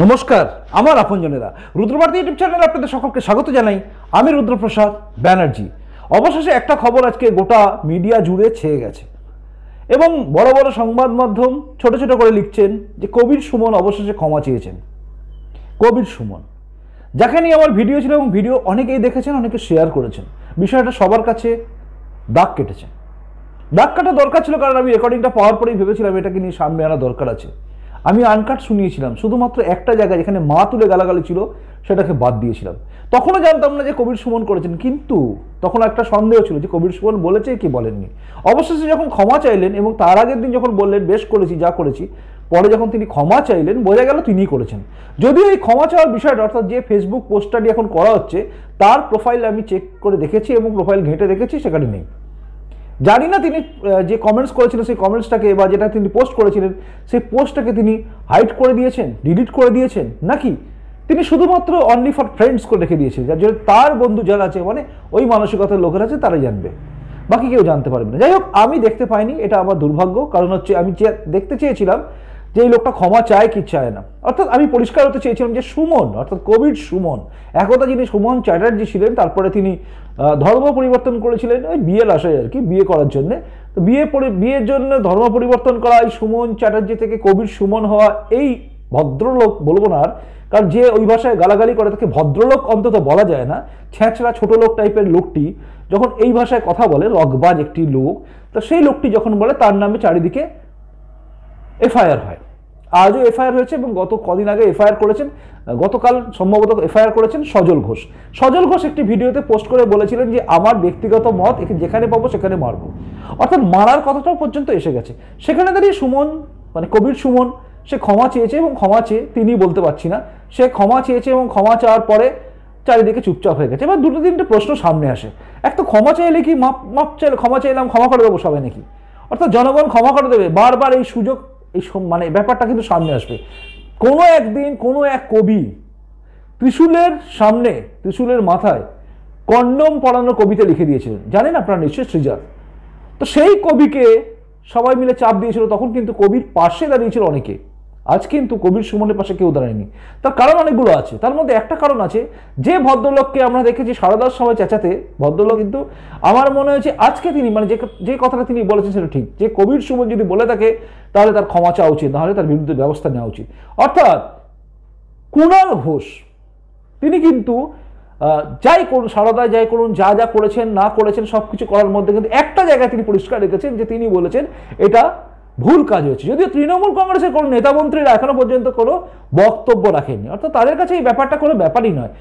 নমস্কার আমার আপনজনেরা রুদ্রভারতী ইউটিউব চ্যানেলে আপনাদের সকলকে স্বাগত জানাই আমি রুদ্রপ্রসাদ ব্যানার্জি অবশেষে একটা খবর আজকে গোটা মিডিয়া জুড়ে ছেয়ে গেছে এবং বড় বড় সংবাদ মাধ্যম ছোট ছোট করে লিখছেন যে কবির সুমন অবশেষে ক্ষমা চেয়েছেন কবির সুমন যাকে নিয়ে আমার ভিডিও ছিল এবং ভিডিও অনেকেই দেখেছেন অনেকে শেয়ার করেছেন বিষয়টা সবার কাছে দাগ কেটেছে দাগ কাটা দরকার ছিল কারণ আমি রেকর্ডিংটা পাওয়ার পরেই ভেবেছিলাম এটাকে নিয়ে সামনে আনা দরকার আছে আমি আনকাট শুনিয়েছিলাম শুধুমাত্র একটা জায়গায় যেখানে মা তুলে গালাগালি ছিল সেটাকে বাদ দিয়েছিলাম তখনও জানতাম না যে কবির সুমন করেছেন কিন্তু তখন একটা সন্দেহ ছিল যে কবির সুমন বলেছে কি বলেননি অবশেষে যখন ক্ষমা চাইলেন এবং তার আগের দিন যখন বললেন বেশ করেছি যা করেছি পরে যখন তিনি ক্ষমা চাইলেন বোঝা গেল তিনিই করেছেন যদিও এই ক্ষমা চাওয়ার বিষয়টা অর্থাৎ যে ফেসবুক পোস্টটি এখন করা হচ্ছে তার প্রোফাইল আমি চেক করে দেখেছি এবং প্রোফাইল ঘেঁটে দেখেছি সেখানে নেই জানি না তিনি যে কমেন্টস করেছিলেন সেই কমেন্টসটাকে বা যেটা তিনি পোস্ট করেছিলেন সেই পোস্টটাকে তিনি হাইড করে দিয়েছেন ডিলিট করে দিয়েছেন নাকি তিনি শুধুমাত্র অনলি ফর ফ্রেন্ডস করে রেখে দিয়েছিলেন যার জন্য তার বন্ধু যারা আছে মানে ওই মানসিকতার লোকেরা আছে তারাই জানবে বাকি কেউ জানতে পারবে না যাই হোক আমি দেখতে পাইনি এটা আমার দুর্ভাগ্য কারণ হচ্ছে আমি দেখতে চেয়েছিলাম যে এই লোকটা ক্ষমা চায় কি চায় না অর্থাৎ আমি পরিষ্কার হতে চেয়েছিলাম যে সুমন অর্থাৎ কোভিড সুমন একদা যিনি সুমন চ্যাটার্জি ছিলেন তারপরে তিনি ধর্ম পরিবর্তন করেছিলেন ওই বিয়ের আশায় আর কি বিয়ে করার জন্যে তো বিয়ে বিয়ের জন্য ধর্ম পরিবর্তন করা এই সুমন চ্যাটার্জি থেকে কোভিড সুমন হওয়া এই ভদ্রলোক বলবো না আর কারণ যে ওই ভাষায় গালাগালি করে তাকে ভদ্রলোক অন্তত বলা যায় না ছ্যাঁচড়া ছোটো লোক টাইপের লোকটি যখন এই ভাষায় কথা বলে রগবাজ একটি লোক তো সেই লোকটি যখন বলে তার নামে চারিদিকে এফআইআর হয় আজও এফআইআর হয়েছে এবং গত কদিন আগে এফআইআর করেছেন গতকাল সম্ভবত এফআইআর করেছেন সজল ঘোষ সজল ঘোষ একটি ভিডিওতে পোস্ট করে বলেছিলেন যে আমার ব্যক্তিগত মত যেখানে পাবো সেখানে মারবো অর্থাৎ মারার কথাটাও পর্যন্ত এসে গেছে সেখানে দাঁড়িয়ে সুমন মানে কবির সুমন সে ক্ষমা চেয়েছে এবং ক্ষমা চেয়ে তিনি বলতে পারছি না সে ক্ষমা চেয়েছে এবং ক্ষমা চাওয়ার পরে চারিদিকে চুপচাপ হয়ে গেছে এবার দুটো তিনটে প্রশ্ন সামনে আসে এক তো ক্ষমা চাইলে কি মাপ মাপ চাইলে ক্ষমা চাইলাম ক্ষমা করে দেবো সবাই নাকি অর্থাৎ জনগণ ক্ষমা করে দেবে বারবার এই সুযোগ এই মানে ব্যাপারটা কিন্তু সামনে আসবে কোনো একদিন কোনো এক কবি ত্রিশুলের সামনে ত্রিশুলের মাথায় কন্ডম পড়ানোর কবিতা লিখে দিয়েছিলেন জানেন আপনারা নিশ্চয় সৃজাত তো সেই কবিকে সবাই মিলে চাপ দিয়েছিল তখন কিন্তু কবির পাশে দাঁড়িয়েছিল অনেকে আজ কিন্তু কবির সুমনের পাশে কেউ দাঁড়ায়নি তার কারণ অনেকগুলো আছে তার মধ্যে একটা কারণ আছে যে ভদ্রলোককে আমরা দেখেছি সারদার সময় চেঁচাতে ভদ্রলোক কিন্তু আমার মনে হয়েছে আজকে তিনি মানে যে যে কথাটা তিনি বলেছেন সেটা ঠিক যে কবির সুমন যদি বলে থাকে তাহলে তার ক্ষমা চাওয়া উচিত নাহলে তার বিরুদ্ধে ব্যবস্থা নেওয়া উচিত অর্থাৎ কুণাল ঘোষ তিনি কিন্তু যাই করুন সারদায় যাই করুন যা যা করেছেন না করেছেন সব কিছু করার মধ্যে কিন্তু একটা জায়গায় তিনি পরিষ্কার রেখেছেন যে তিনি বলেছেন এটা ভুল কাজ হয়েছে যদিও তৃণমূল কংগ্রেসের কোনো নেতামন্ত্রীরা এখনো পর্যন্ত কোনো বক্তব্য রাখেনি অর্থাৎ তাদের কাছে এই ব্যাপারটা কোনো ব্যাপারই নয়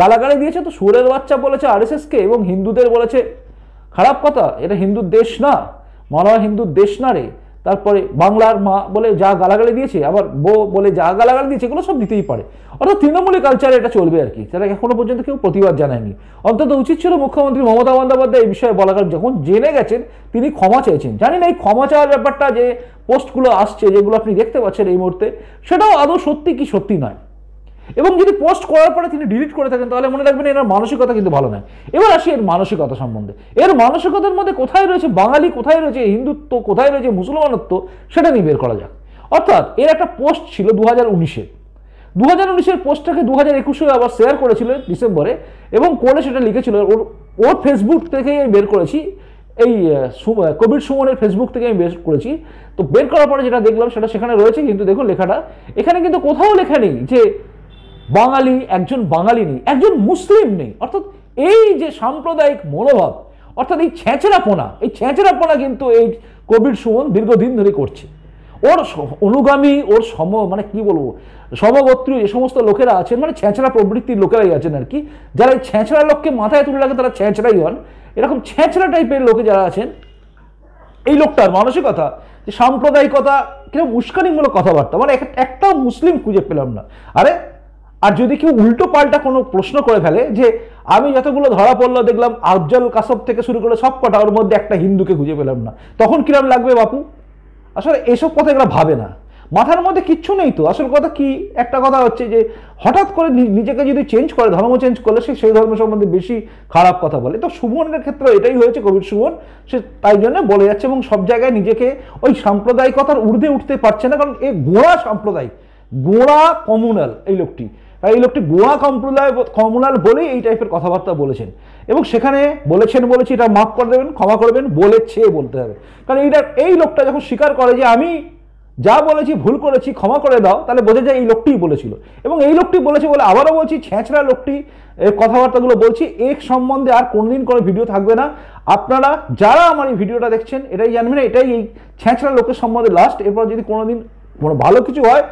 গালাগালি দিয়েছে তো সুরের বাচ্চা বলেছে আরএসএসকে এবং হিন্দুদের বলেছে খারাপ কথা এটা হিন্দুর দেশ না মনে হয় হিন্দুর দেশ না রে তারপরে বাংলার মা বলে যা গালাগালি দিয়েছে আবার বউ বলে যা গালাগালি দিয়েছে এগুলো সব দিতেই পারে অর্থাৎ তৃণমূলের কালচারে এটা চলবে আর কি তারা এখনো পর্যন্ত কেউ প্রতিবাদ জানায়নি অন্তত উচিত ছিল মুখ্যমন্ত্রী মমতা বন্দ্যোপাধ্যায় এই বিষয়ে বলা কারণ যখন জেনে গেছেন তিনি ক্ষমা চেয়েছেন জানি না এই ক্ষমা চাওয়ার ব্যাপারটা যে পোস্টগুলো আসছে যেগুলো আপনি দেখতে পাচ্ছেন এই মুহূর্তে সেটাও আদৌ সত্যি কি সত্যি নয় এবং যদি পোস্ট করার পরে তিনি ডিলিট করে থাকেন তাহলে মনে রাখবেন এনার মানসিকতা কিন্তু ভালো নয় এবার আসি এর মানসিকতা সম্বন্ধে এর মানসিকতার মধ্যে কোথায় রয়েছে বাঙালি কোথায় রয়েছে হিন্দুত্ব কোথায় রয়েছে মুসলমানত্ব সেটা নিয়ে বের করা যাক অর্থাৎ এর একটা পোস্ট ছিল দু হাজার উনিশের দু হাজার উনিশের পোস্টটাকে দু হাজার একুশে আবার শেয়ার করেছিল ডিসেম্বরে এবং করে সেটা লিখেছিল ওর ওর ফেসবুক থেকেই আমি বের করেছি এই কোভিড সুমনের ফেসবুক থেকে আমি বের করেছি তো বের করার পরে যেটা দেখলাম সেটা সেখানে রয়েছে কিন্তু দেখুন লেখাটা এখানে কিন্তু কোথাও লেখা নেই যে বাঙালি একজন বাঙালি নেই একজন মুসলিম নেই অর্থাৎ এই যে সাম্প্রদায়িক মনোভাব অর্থাৎ এই ছেঁচড়াপোনা এই ছেঁচড়াপোনা কিন্তু এই কবির সুমন দীর্ঘদিন ধরে করছে ওর অনুগামী ওর সম মানে কি বলবো সমগোত্রীয় যে সমস্ত লোকেরা আছেন মানে ছেঁচড়া প্রবৃত্তির লোকেরাই আছেন আর কি যারা এই ছেঁচড়া লোককে মাথায় তুলে রাখে তারা ছেঁচড়াই হন এরকম ছেঁচড়া টাইপের লোকে যারা আছেন এই লোকটার মানসিকতা যে সাম্প্রদায়িকতা কিরকম উস্কানিমূলক কথাবার্তা মানে একটা মুসলিম খুঁজে পেলাম না আরে আর যদি কেউ উল্টো পাল্টা কোনো প্রশ্ন করে ফেলে যে আমি যতগুলো ধরা পড়লো দেখলাম আফজল কাসব থেকে শুরু করে সব কটা ওর মধ্যে একটা হিন্দুকে খুঁজে পেলাম না তখন কিরম লাগবে বাপু আসলে এসব কথা এগুলো ভাবে না মাথার মধ্যে কিচ্ছু নেই তো আসল কথা কি একটা কথা হচ্ছে যে হঠাৎ করে নিজেকে যদি চেঞ্জ করে ধর্ম চেঞ্জ করলে সে সেই ধর্ম সম্বন্ধে বেশি খারাপ কথা বলে তো সুমনের ক্ষেত্রে এটাই হয়েছে কবির সুমন সে তাই জন্য বলে যাচ্ছে এবং সব জায়গায় নিজেকে ওই সাম্প্রদায়িকতার ঊর্ধ্বে উঠতে পারছে না কারণ এ গোড়া সাম্প্রদায়িক গোড়া কমুনাল এই লোকটি তাই এই লোকটি গোয়া কম্পুলার কমনাল বলেই এই টাইপের কথাবার্তা বলেছেন এবং সেখানে বলেছেন বলেছি এটা মাফ করে দেবেন ক্ষমা করবেন বলেছে বলতে হবে কারণ এইটা এই লোকটা যখন স্বীকার করে যে আমি যা বলেছি ভুল করেছি ক্ষমা করে দাও তাহলে বোঝা যায় এই লোকটিই বলেছিল এবং এই লোকটি বলেছে বলে আবারও বলছি ছেঁচড়া লোকটি কথাবার্তাগুলো বলছি এক সম্বন্ধে আর কোনোদিন কোনো ভিডিও থাকবে না আপনারা যারা আমার এই ভিডিওটা দেখছেন এটাই জানবেন এটাই এই ছেঁচড়া লোকের সম্বন্ধে লাস্ট এরপর যদি কোনোদিন কোনো ভালো কিছু হয়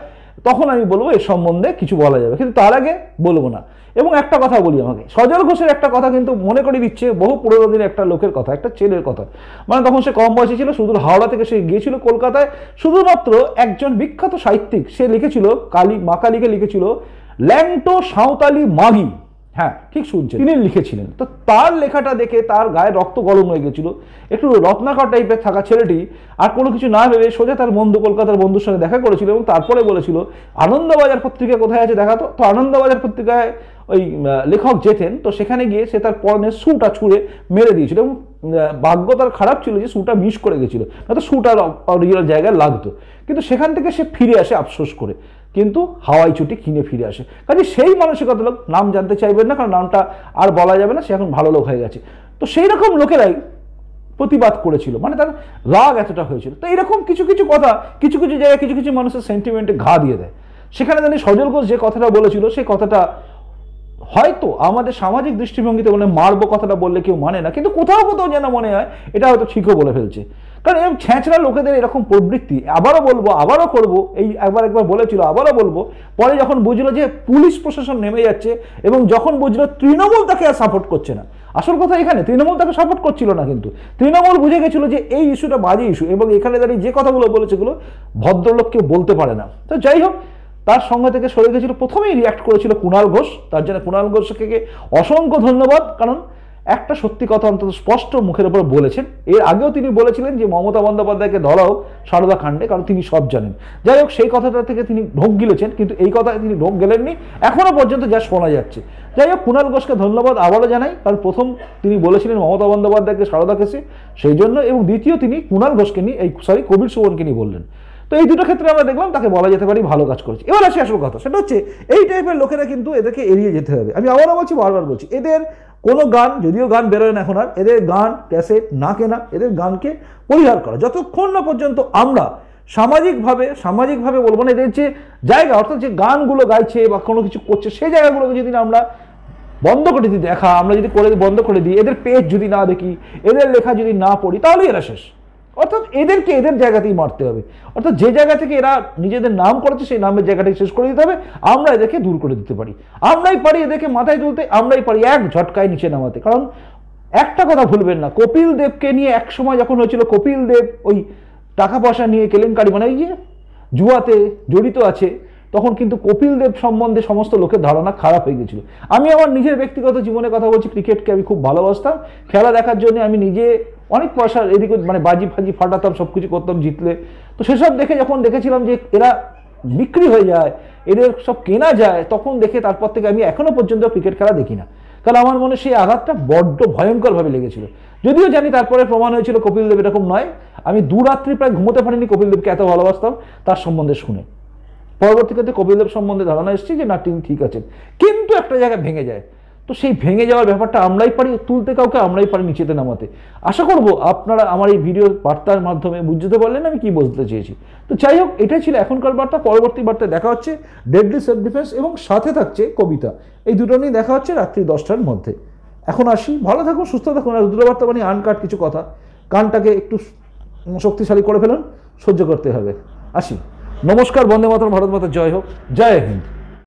তখন আমি বলবো এ সম্বন্ধে কিছু বলা যাবে কিন্তু তার আগে বলবো না এবং একটা কথা বলি আমাকে সজল ঘোষের একটা কথা কিন্তু মনে করে দিচ্ছে বহু পুরোনো দিনের একটা লোকের কথা একটা ছেলের কথা মানে তখন সে কম বয়সী ছিল শুধু হাওড়া থেকে সে গিয়েছিল কলকাতায় শুধুমাত্র একজন বিখ্যাত সাহিত্যিক সে লিখেছিল কালী মা কালীকে লিখেছিল ল্যাংটো সাঁওতালি মাগি হ্যাঁ ঠিক শুনছেন তিনি লিখেছিলেন তো তার লেখাটা দেখে তার গায়ে রক্ত গরম হয়ে গেছিল একটু রত্নাকর টাইপের থাকা ছেলেটি আর কোনো কিছু না ভেবে সোজা তার বন্ধু কলকাতার বন্ধুর সঙ্গে দেখা করেছিল এবং তারপরে বলেছিল আনন্দবাজার পত্রিকা কোথায় আছে দেখা তো তো আনন্দবাজার পত্রিকায় ওই লেখক যেতেন তো সেখানে গিয়ে সে তার পরনে শুটা ছুঁড়ে মেরে দিয়েছিল এবং ভাগ্য তার খারাপ ছিল যে শুটা মিস করে গেছিল না তো শুটার অরিজিনাল জায়গায় লাগতো কিন্তু সেখান থেকে সে ফিরে আসে আফসোস করে কিন্তু হাওয়াই ছুটি কিনে ফিরে আসে কাজে সেই মানসিকতা লোক নাম জানতে চাইবেন না কারণ নামটা আর বলা যাবে না সে এখন ভালো লোক হয়ে গেছে তো সেই রকম লোকেরাই প্রতিবাদ করেছিল মানে তার রাগ এতটা হয়েছিল তো এরকম কিছু কিছু কথা কিছু কিছু জায়গায় কিছু কিছু মানুষের সেন্টিমেন্টে ঘা দিয়ে দেয় সেখানে জানি সজল ঘোষ যে কথাটা বলেছিল সেই কথাটা হয়তো আমাদের সামাজিক দৃষ্টিভঙ্গিতে বলে মানে মারবো কথাটা বললে কেউ মানে না কিন্তু কোথাও কোথাও যেন মনে হয় এটা হয়তো ঠিকও বলে ফেলছে কারণ এরকম ছেঁচড়া লোকেদের এরকম প্রবৃত্তি আবারও বলবো আবারও করব এই একবার একবার বলেছিল আবারও বলবো পরে যখন বুঝলো যে পুলিশ প্রশাসন নেমে যাচ্ছে এবং যখন বুঝলো তৃণমূল তাকে আর সাপোর্ট করছে না আসল কথা এখানে তৃণমূল তাকে সাপোর্ট করছিল না কিন্তু তৃণমূল বুঝে গেছিলো যে এই ইস্যুটা বাজে ইস্যু এবং এখানে দাঁড়িয়ে যে কথাগুলো বলেছে সেগুলো ভদ্রলোককে বলতে পারে না তো যাই হোক তার সঙ্গে থেকে সরে গেছিল প্রথমেই রিয়াক্ট করেছিল কুণাল ঘোষ তার জন্য কুণাল ঘোষকে অসংখ্য ধন্যবাদ কারণ একটা সত্যি কথা অন্তত স্পষ্ট মুখের উপর বলেছেন এর আগেও তিনি বলেছিলেন যে মমতা বন্দ্যোপাধ্যায়কে ধরাও সারদা খান্ডে কারণ তিনি সব জানেন যাই হোক সেই কথাটা থেকে তিনি ঢোক গিলেছেন কিন্তু এই কথায় তিনি ঢোক গেলেননি এখনও পর্যন্ত যা শোনা যাচ্ছে যাই হোক কুণাল ঘোষকে ধন্যবাদ আবারও জানাই কারণ প্রথম তিনি বলেছিলেন মমতা বন্দ্যোপাধ্যায়কে সারদা কেসে সেই জন্য এবং দ্বিতীয় তিনি কুণাল ঘোষকে নিয়ে এই সরি কবির সুবনকে নিয়ে বললেন তো এই দুটো ক্ষেত্রে আমরা দেখলাম তাকে বলা যেতে পারি ভালো কাজ করেছে এবার আসি আসল কথা সেটা হচ্ছে এই টাইপের লোকেরা কিন্তু এদেরকে এড়িয়ে যেতে হবে আমি আবারও বলছি বারবার বলছি এদের কোনো গান যদিও গান বেরোয় না এখন আর এদের গান ক্যাসেট না কেনা এদের গানকে পরিহার করা যতক্ষণ না পর্যন্ত আমরা সামাজিকভাবে সামাজিকভাবে বলবো না এদের যে জায়গা অর্থাৎ যে গানগুলো গাইছে বা কোনো কিছু করছে সেই জায়গাগুলোকে যদি আমরা বন্ধ করে দিই দেখা আমরা যদি করে বন্ধ করে দিই এদের পেজ যদি না দেখি এদের লেখা যদি না পড়ি তাহলেই এরা শেষ অর্থাৎ এদেরকে এদের জায়গাতেই মারতে হবে অর্থাৎ যে জায়গা থেকে এরা নিজেদের নাম করেছে সেই নামের জায়গাটাকে শেষ করে দিতে হবে আমরা এদেরকে দূর করে দিতে পারি আমরাই পারি এদেরকে মাথায় তুলতে আমরাই পারি এক ঝটকায় নিচে নামাতে কারণ একটা কথা ভুলবেন না কপিল দেবকে নিয়ে এক সময় যখন হয়েছিল কপিল দেব ওই টাকা পয়সা নিয়ে কেলেঙ্কারি মানে গিয়ে যে জুয়াতে জড়িত আছে তখন কিন্তু কপিল দেব সম্বন্ধে সমস্ত লোকের ধারণা খারাপ হয়ে গেছিল আমি আমার নিজের ব্যক্তিগত জীবনে কথা বলছি ক্রিকেটকে আমি খুব ভালোবাসতাম খেলা দেখার জন্য আমি নিজে অনেক পয়সা এদিক মানে বাজি ফাজি ফাটাতাম সব কিছু করতাম জিতলে তো সেসব দেখে যখন দেখেছিলাম যে এরা বিক্রি হয়ে যায় এদের সব কেনা যায় তখন দেখে তারপর থেকে আমি এখনও পর্যন্ত ক্রিকেট খেলা দেখি না কারণ আমার মনে সেই আঘাতটা বড্ড ভয়ঙ্করভাবে লেগেছিল যদিও জানি তারপরে প্রমাণ হয়েছিল কপিল দেব এরকম নয় আমি দু রাত্রি প্রায় ঘুমোতে পারিনি কপিল দেবকে এত ভালোবাসতাম তার সম্বন্ধে শুনে পরবর্তীকালে কপিল দেব সম্বন্ধে ধারণা এসেছে যে না তিনি ঠিক আছেন কিন্তু একটা জায়গায় ভেঙে যায় তো সেই ভেঙে যাওয়ার ব্যাপারটা আমরাই পারি তুলতে কাউকে আমরাই পারি নিচেতে নামাতে আশা করব আপনারা আমার এই ভিডিও বার্তার মাধ্যমে বুঝতে পারলেন আমি কি বলতে চেয়েছি তো যাই হোক এটাই ছিল এখনকার বার্তা পরবর্তী বার্তায় দেখা হচ্ছে ডেডলি সেলফ ডিফেন্স এবং সাথে থাকছে কবিতা এই দুটো নিয়ে দেখা হচ্ছে রাত্রি দশটার মধ্যে এখন আসি ভালো থাকুন সুস্থ থাকুন আর দুটো বার্তা মানে আনকাট কিছু কথা কানটাকে একটু শক্তিশালী করে ফেলুন সহ্য করতে হবে আসি নমস্কার বন্দে মাতার ভারত মাতা জয় হোক জয় হিন্দ